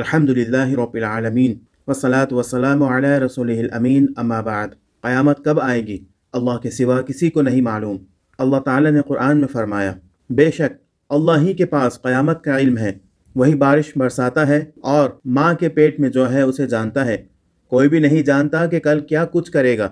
अल्हम्दुलिल्लाह वसलात वसलाम अला रसूल अमीन अम्मा बाद क़यामत कब आएगी अल्लाह के सिवा किसी को नहीं मालूम अल्लाह ताला ने कुरान में फ़रमाया बेशक अल्लाह ही के पास क़यामत का इल्म है वही बारिश बरसाता है और माँ के पेट में जो है उसे जानता है कोई भी नहीं जानता कि कल क्या कुछ करेगा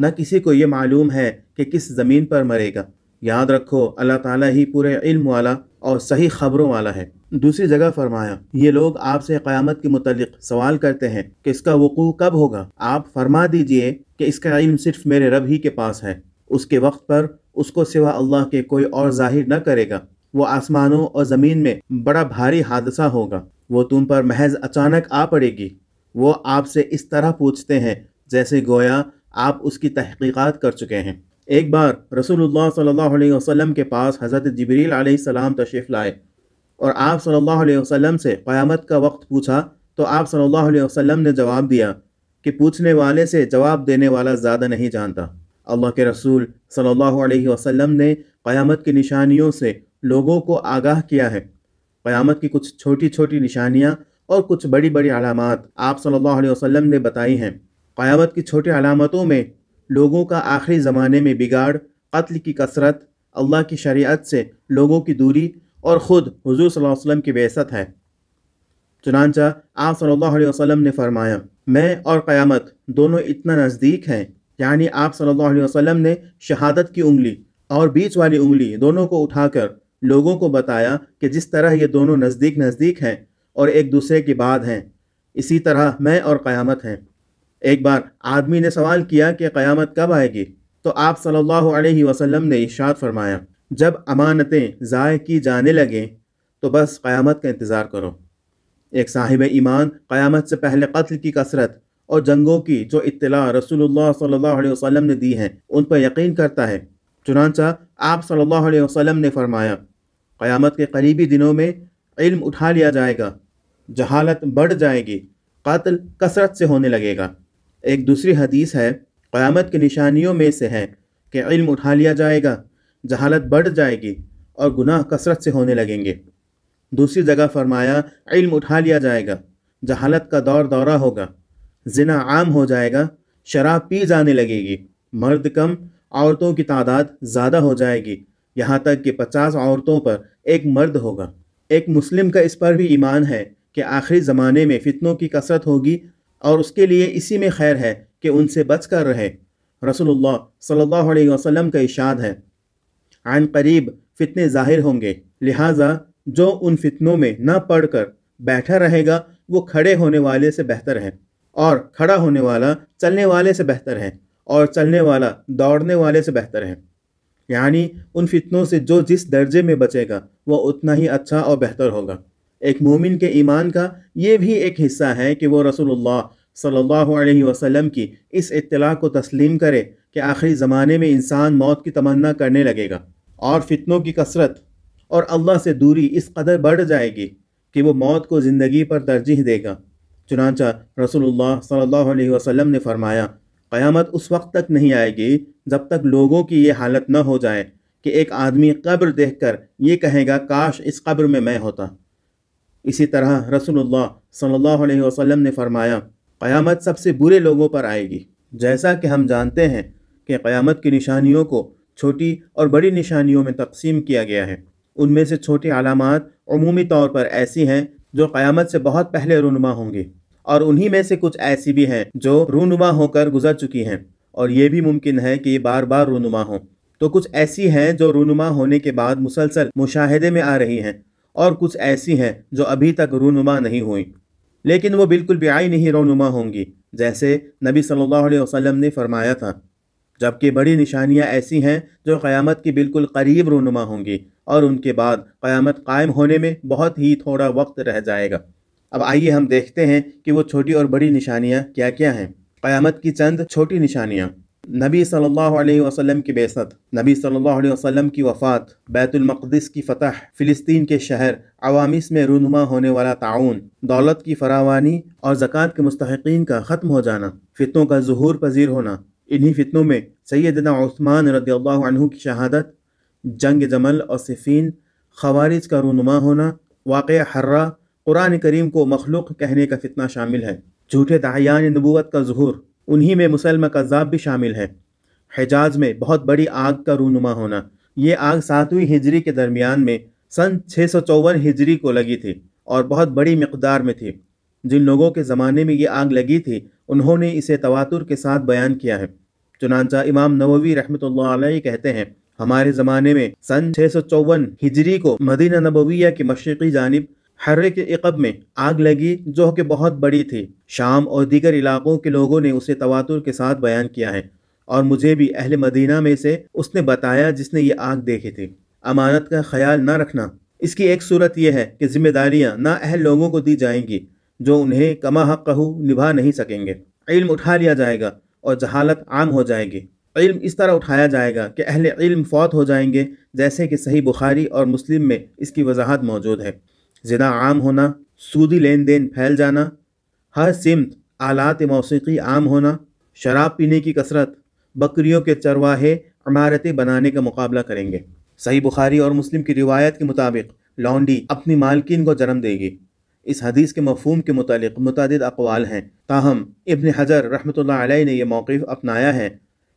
न किसी को ये मालूम है कि किस ज़मीन पर मरेगा याद रखो अल्लाह ताला ही पूरे इल्म वाला और सही ख़बरों वाला है दूसरी जगह फरमाया ये लोग आपसे क़्यामत के मुतलक सवाल करते हैं कि इसका वकू कब होगा आप फरमा दीजिए कि इसका इल्म सिर्फ मेरे रब ही के पास है उसके वक्त पर उसको सिवा अल्लाह के कोई और जाहिर न करेगा वो आसमानों और ज़मीन में बड़ा भारी हादसा होगा वो तुम पर महज अचानक आ पड़ेगी वो आपसे इस तरह पूछते हैं जैसे गोया आप उसकी तहकीकात कर चुके हैं एक बार रसूलुल्लाह सल्लल्लाहु अलैहि वसल्लम के पास हज़रत जबरील सलाम तशरीफ़ लाए और आप सल्लल्लाहु अलैहि वसल्लम से क़यामत का वक्त पूछा तो आप सल्लल्लाहु अलैहि वसल्लम ने जवाब दिया कि पूछने वाले से जवाब देने वाला ज़्यादा नहीं जानता अल्लाह के रसूल सल्लल्लाहु अलैहि वसल्लम ने क़यामत की निशानियों से लोगों को आगाह किया है क़यामत की कुछ छोटी छोटी निशानियाँ और कुछ बड़ी बड़ी अलामत आप सल्लल्लाहु अलैहि वसल्लम ने बताई हैं क़यामत की छोटी अलामतों में लोगों का आखिरी ज़माने में बिगाड़ कत्ल की कसरत अल्लाह की शरीयत से लोगों की दूरी और ख़ुद हजूर सल्लल्लाहु वसल्लम की बेसत है चुनानचा आप वसल्लम ने फरमाया मैं और क़यामत दोनों इतना नज़दीक हैं यानी आप सल्लल्लाहु वसम ने शहादत की उंगली और बीच वाली उंगली दोनों को उठाकर लोगों को बताया कि जिस तरह ये दोनों नज़दीक नज़दीक हैं और एक दूसरे की बाद हैं इसी तरह मैं और क़यामत हैं एक बार आदमी ने सवाल किया कि क़यामत कब आएगी तो आप सल्लल्लाहु अलैहि वसल्लम ने इशाद फरमाया जब अमानतें ज़ाय की जाने लगें तो बस क़यामत का इंतज़ार करो एक साहिब ईमान क़यामत से पहले कत्ल की कसरत और जंगों की जो इत्तला रसूलुल्लाह सल्लल्लाहु अलैहि वसल्लम ने दी है उन पर यकीन करता है चुनाचा आप सल्लल्लाहु अलैहि वसल्लम ने फरमाया क़यामत के करीबी दिनों में इल्म उठा लिया जाएगा जहालत बढ़ जाएगी कत्ल कसरत से होने लगेगा एक दूसरी हदीस है क़यामत की निशानियों में से है कि इल्म उठा लिया जाएगा जहालत बढ़ जाएगी और गुनाह कसरत से होने लगेंगे दूसरी जगह फरमाया इल्म उठा लिया जाएगा जहालत का दौर दौरा होगा जिना आम हो जाएगा शराब पी जाने लगेगी मर्द कम औरतों की तादाद ज़्यादा हो जाएगी यहाँ तक कि पचास औरतों पर एक मर्द होगा एक मुस्लिम का इस पर भी ईमान है कि आखिरी ज़माने में फ़ितनों की कसरत होगी और उसके लिए इसी में खैर है कि उनसे बच कर रहे रसोल्ला सल्ला वसम का इशाद है आन करीब फितने जाहिर होंगे लिहाजा जो उन फितनों में न पढ़कर बैठा रहेगा वो खड़े होने वाले से बेहतर है और खड़ा होने वाला चलने वाले से बेहतर है और चलने वाला दौड़ने वाले से बेहतर है यानी उन फितनों से जो जिस दर्जे में बचेगा वह उतना ही अच्छा और बेहतर होगा एक मोमिन के ईमान का ये भी एक हिस्सा है कि वो रसूलुल्लाह सल्लल्लाहु अलैहि वसल्लम की इस इत्तला को तस्लीम करे कि आखिरी ज़माने में इंसान मौत की तमन्ना करने लगेगा और फितनों की कसरत और अल्लाह से दूरी इस कदर बढ़ जाएगी कि वो मौत को ज़िंदगी पर तरजीह देगा चुनाचा रसोल्ला सल्ला वसम ने फरमाया क़यामत उस वक्त तक नहीं आएगी जब तक लोगों की ये हालत न हो जाए कि एक आदमी कब्र देख कर ये कहेगा काश इस कब्र में मैं होता इसी तरह रसोल्ला सल्ला वसम ने फरमाया क़यामत सबसे बुरे लोगों पर आएगी जैसा कि हम जानते हैं कि क़यामत की निशानियों को छोटी और बड़ी निशानियों में तकसीम किया गया है उनमें से छोटी अलामत अमूमी तौर पर ऐसी हैं जो क़यामत से बहुत पहले रूनुमा होंगी और उन्हीं में से कुछ ऐसी भी हैं जो रूनुमा होकर गुजर चुकी हैं और ये भी मुमकिन है कि ये बार बार रूनुमा हों तो कुछ ऐसी हैं जो रूनुमा होने के बाद मुसलसल मुशाहदे में आ रही हैं और कुछ ऐसी हैं जो अभी तक रूनुमा नहीं हुई लेकिन वो बिल्कुल आई नहीं रूनुमा होंगी जैसे नबी सल्लल्लाहु अलैहि वसल्लम ने फरमाया था जबकि बड़ी निशानियाँ ऐसी हैं जो क़्यामत के बिल्कुल करीब रूनुमा होंगी और उनके बाद क़्यामत कायम होने में बहुत ही थोड़ा वक्त रह जाएगा अब आइए हम देखते हैं कि वो छोटी और बड़ी निशानियाँ क्या क्या हैं क़्यामत की चंद छोटी निशानियाँ नबी सल्लल्लाहु अलैहि वसल्लम की बेसत नबी सल्लल्लाहु अलैहि वसल्लम की वफ़ात बैतुलमक़दस की फ़तह फ़िलिस्तीन के शहर अवामिस में रूनुमा होने वाला ताउन दौलत की फरावानी और ज़क़़त के मुस्तकिन का ख़त्म हो जाना फ़ितों का जहूर पजीर होना इन्हीं फितनों में सैदना उस्मान रदी की शहादत जंग जमल और सिफीन खवारिज का रूनुमा होना वाक़ हर्रा कुरान करीम को मखलूक कहने का फितना शामिल है झूठे दायान नबूत का जहूर उन्हीं में मुसलम कज़ाब भी शामिल है हिजाज में बहुत बड़ी आग का रूनुमा होना ये आग सातवीं हिजरी के दरमियान में सन छः सौ चौवन हिजरी को लगी थी और बहुत बड़ी मकदार में थी जिन लोगों के ज़माने में ये आग लगी थी उन्होंने इसे तवातुर के साथ बयान किया है चुनाचा इमाम नववी रहमत कहते हैं हमारे ज़माने में सन छः सौ चौवन हिजरी को मदीना नबविया की मशरक़ी जानब हर्रे के इकब में आग लगी जो कि बहुत बड़ी थी शाम और दीगर इलाक़ों के लोगों ने उसे तवातुर के साथ बयान किया है और मुझे भी अहल मदीना में से उसने बताया जिसने ये आग देखी थी अमानत का ख्याल ना रखना इसकी एक सूरत यह है कि जिम्मेदारियां ना अहल लोगों को दी जाएंगी जो उन्हें कमा कहू निभा नहीं सकेंगे इल्म उठा लिया जाएगा और जहालत आम हो जाएगी इल्म इस तरह उठाया जाएगा कि अहल इल्म फौत हो जाएंगे जैसे कि सही बुखारी और मुस्लिम में इसकी वजाहत मौजूद है जिदा आम होना सूदी लेन देन फैल जाना हर सिमत आलात मौसीकी आम होना शराब पीने की कसरत बकरियों के चरवाहे इमारतें बनाने का मुकाबला करेंगे सही बुखारी और मुस्लिम की रिवायत के मुताबिक लौंडी अपनी मालकिन को जन्म देगी इस हदीस के मफहम के मुतल मतद अकवाल हैं ताहम इबन हजर रहमत ने यह मौक़ अपनाया है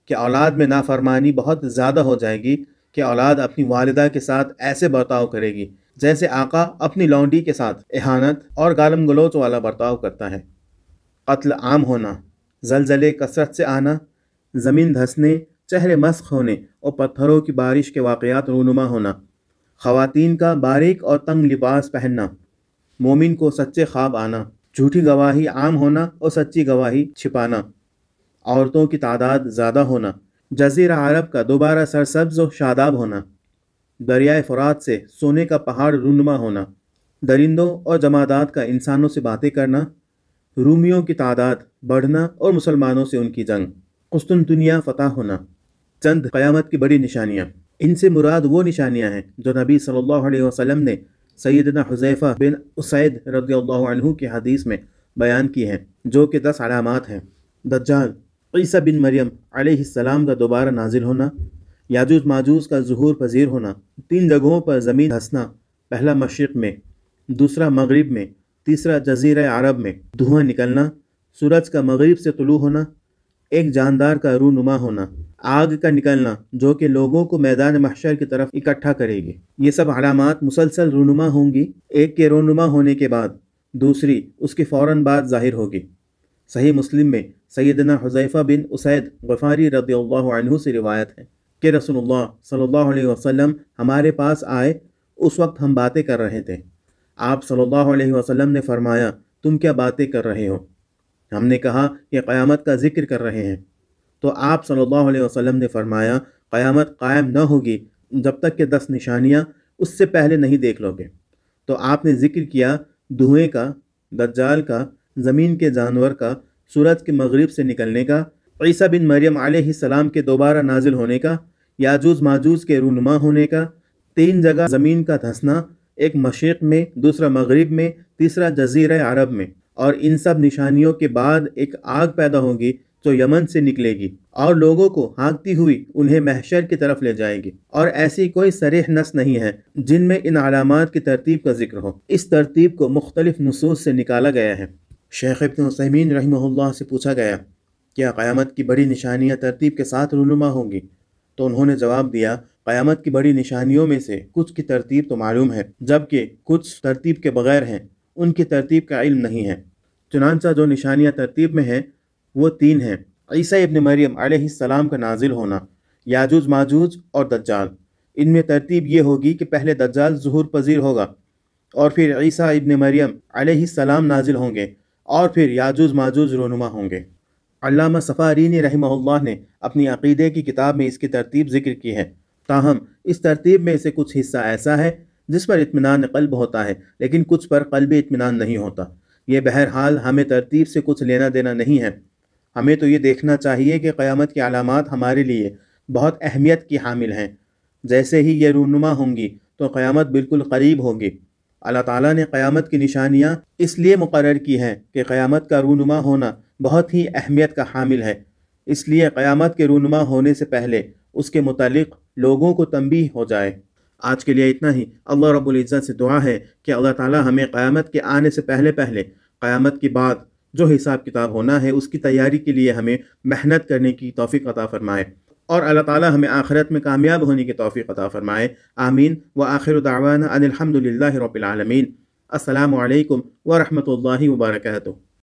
कि औलाद में नाफरमानी बहुत ज़्यादा हो जाएगी कि औलाद अपनी वालदा के साथ ऐसे बर्ताव करेगी जैसे आका अपनी लौंडी के साथ एहानत और गालम गलोच वाला बर्ताव करता है कत्ल आम होना जलजले कसरत से आना ज़मीन धंसने चेहरे मस्क होने और पत्थरों की बारिश के वाक़ रूनुमा होना ख़वातीन का बारीक और तंग लिबास पहनना मोमिन को सच्चे ख्वाब आना झूठी गवाही आम होना और सच्ची गवाही छिपाना औरतों की तादाद ज़्यादा होना जजीरा अरब का दोबारा सरसब्ज और शादाब होना दरियाए फरात से सोने का पहाड़ रुनमा होना दरिंदों और जमादात का इंसानों से बातें करना रूमियों की तादाद बढ़ना और मुसलमानों से उनकी जंग कुस्तुन दुनिया फतह होना चंद क़यामत की बड़ी निशानियाँ इनसे मुराद वो निशानियाँ हैं जो नबी सल्लल्लाहु अलैहि वसल्लम ने सैदना हुजैफ़ा बिन उसैद रदी की हदीस में बयान की हैं जो कि दस अलामत हैं दज्जाल ईसा बिन मरियम आसमाम का दोबारा नाजिल होना याजूज माजूज का जहूर पजीर होना तीन जगहों पर ज़मीन धंसना पहला मशरक़ में दूसरा मगरब में तीसरा जजीर अरब में धुआं निकलना सूरज का मगरब से तुलू होना एक जानदार का रूनुमा होना आग का निकलना जो कि लोगों को मैदान महशर की तरफ इकट्ठा करेगी ये सब अलामत मुसलसल रूनुमा होंगी एक के रूनुमा होने के बाद दूसरी उसके फ़ौर बाद ज़ाहिर होगी सही मुस्लिम में सैदना हुजैफ़ा बिन उसैद गफ़ारी रदी से रिवायत है कि रसोल्ला सल्ला वसम हमारे पास आए उस वक्त हम बातें कर रहे थे आप सल्लल्लाहु अलैहि वसल्लम ने फरमाया तुम क्या बातें कर रहे हो हमने कहा कि क़यामत का जिक्र कर रहे हैं तो आप सल्लल्लाहु अलैहि वसल्लम ने फरमाया क़यामत कायम न होगी जब तक कि दस निशानियाँ उससे पहले नहीं देख लोगे तो आपने ज़िक्र किया धुएँ का दज्जाल का ज़मीन के जानवर का सूरज के मगरिब से निकलने का ईसा बिन मरियम आसमाम के दोबारा नाजिल होने का याजूज माजूज के रूनुमा होने का तीन जगह ज़मीन का धंसना एक मशरक़ में दूसरा मगरिब में तीसरा जजीर अरब में और इन सब निशानियों के बाद एक आग पैदा होगी जो यमन से निकलेगी और लोगों को हाँकती हुई उन्हें महशर की तरफ ले जाएगी और ऐसी कोई सरेह नस नहीं है जिनमें इन अलामत की तरतीब का जिक्र हो इस तरतीब को मुख्तलिफ नसूस से निकाला गया है शेख इब्न रही से पूछा गया क्या क़्यामत की बड़ी निशानियाँ तरतीब के साथ रूनुमा होंगी तो उन्होंने जवाब दिया क़्यामत की बड़ी निशानियों में से कुछ की तरतीब तो मालूम है जबकि कुछ तरतीब के बगैर हैं उनकी तरतीब का इल्म नहीं है चुनानचा जो निशानियाँ तरतीब में हैं वो तीन हैं ईसा इबन मरियम आसमाम का नाजिल होना याजूज माजूज और दज्जाल इनमें तरतीब ये होगी कि पहले दज्जाल जहूर पजीर होगा और फिर ईसा इबन मरियम आसमाम नाजिल होंगे और फिर याजूज माजूज रोनुमा होंगे अलामा सफ़ारीन रहमल्ला ने अपनी अक़ीदे की किताब में इसकी तरतीब जिक्र की है ताहम इस तरतीब में से कुछ हिस्सा ऐसा है जिस पर इतमान कल्ब होता है लेकिन कुछ पर कल्ब इतमान नहीं होता ये बहरहाल हमें तरतीब से कुछ लेना देना नहीं है हमें तो ये देखना चाहिए कि क़यामत की अलामत हमारे लिए बहुत अहमियत की हामिल हैं जैसे ही ये रूनुमा होंगी तो क़यामत बिल्कुल करीब होगी अल्लाह ताला ने क़यामत की निशानियाँ इसलिए मुकर की हैं कि क़यामत का रूनुमा होना बहुत ही अहमियत का हामिल है इसलिए क़यामत के रूनुमा होने से पहले उसके मुतलक लोगों को तंबी हो जाए आज के लिए इतना ही अल्लाह रब्बुल इज़्ज़त से दुआ है कि अल्लाह ताला हमें क़यामत के आने से पहले पहले क़यामत के बाद जो हिसाब किताब होना है उसकी तैयारी के लिए हमें मेहनत करने की तोफ़ी अता फ़रमाए और अल्लाह ताला हमें आखिरत में कामयाब होने की तोफ़ी अता फ़रमाए आमीन व आखिर दावाना अनिलहमदिल्ला रबालमीन अल्लाम वरहमल वर्का